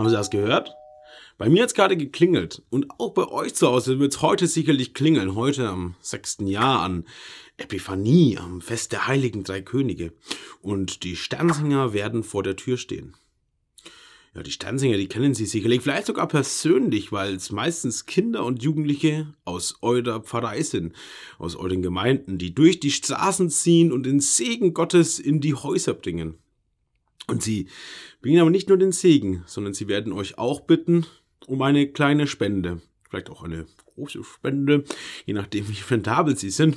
Haben Sie das gehört? Bei mir hat es gerade geklingelt und auch bei euch zu Hause wird es heute sicherlich klingeln. Heute am sechsten Jahr an Epiphanie, am Fest der Heiligen Drei Könige. Und die Sternsinger werden vor der Tür stehen. Ja, die Sternsinger, die kennen Sie sicherlich, vielleicht sogar persönlich, weil es meistens Kinder und Jugendliche aus eurer Pfarrei sind, aus euren Gemeinden, die durch die Straßen ziehen und den Segen Gottes in die Häuser bringen. Und sie bringen aber nicht nur den Segen, sondern sie werden euch auch bitten um eine kleine Spende. Vielleicht auch eine große Spende, je nachdem, wie rentabel sie sind.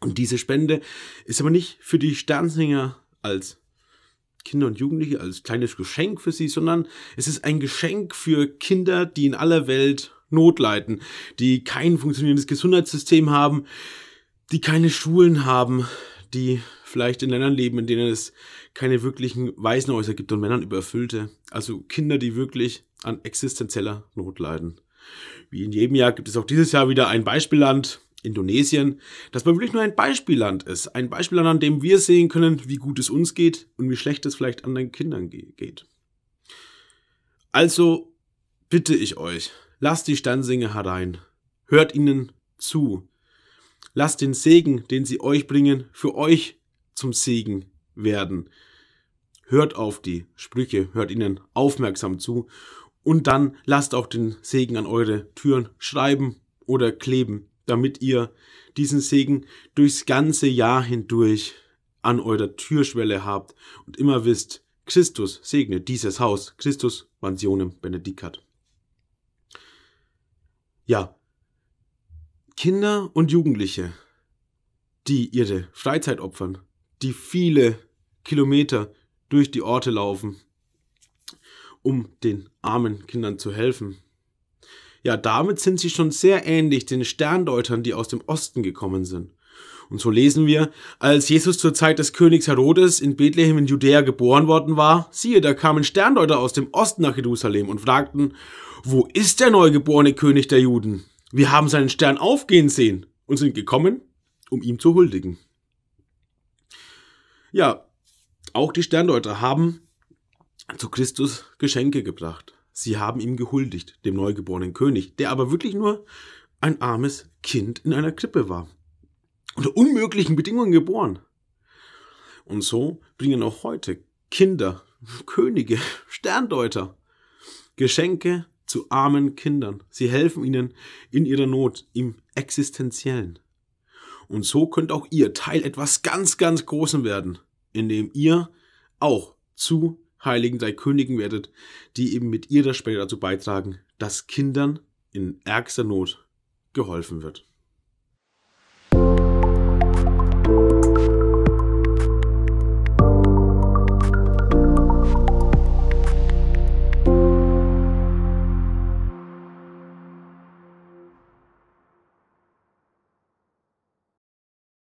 Und diese Spende ist aber nicht für die Sternsinger als Kinder und Jugendliche, als kleines Geschenk für sie, sondern es ist ein Geschenk für Kinder, die in aller Welt Not leiden, die kein funktionierendes Gesundheitssystem haben, die keine Schulen haben, die vielleicht in Ländern leben, in denen es keine wirklichen Waisenhäuser gibt und Männern überfüllte. Also Kinder, die wirklich an existenzieller Not leiden. Wie in jedem Jahr gibt es auch dieses Jahr wieder ein Beispielland, Indonesien, das aber wirklich nur ein Beispielland ist. Ein Beispielland, an dem wir sehen können, wie gut es uns geht und wie schlecht es vielleicht anderen Kindern geht. Also bitte ich euch, lasst die Sternsinger herein, hört ihnen zu, Lasst den Segen, den sie euch bringen, für euch zum Segen werden. Hört auf die Sprüche, hört ihnen aufmerksam zu und dann lasst auch den Segen an eure Türen schreiben oder kleben, damit ihr diesen Segen durchs ganze Jahr hindurch an eurer Türschwelle habt und immer wisst, Christus segne dieses Haus, Christus Mansionem Benedicat. Ja, Kinder und Jugendliche, die ihre Freizeit opfern, die viele Kilometer durch die Orte laufen, um den armen Kindern zu helfen. Ja, damit sind sie schon sehr ähnlich den Sterndeutern, die aus dem Osten gekommen sind. Und so lesen wir, als Jesus zur Zeit des Königs Herodes in Bethlehem in Judäa geboren worden war, siehe, da kamen Sterndeuter aus dem Osten nach Jerusalem und fragten, wo ist der neugeborene König der Juden? Wir haben seinen Stern aufgehen sehen und sind gekommen, um ihm zu huldigen. Ja, auch die Sterndeuter haben zu Christus Geschenke gebracht. Sie haben ihm gehuldigt, dem neugeborenen König, der aber wirklich nur ein armes Kind in einer Krippe war. Unter unmöglichen Bedingungen geboren. Und so bringen auch heute Kinder, Könige, Sterndeuter Geschenke zu armen Kindern. Sie helfen ihnen in ihrer Not, im Existenziellen. Und so könnt auch ihr Teil etwas ganz, ganz Großem werden, indem ihr auch zu Heiligen drei Königen werdet, die eben mit ihr das später dazu beitragen, dass Kindern in ärgster Not geholfen wird.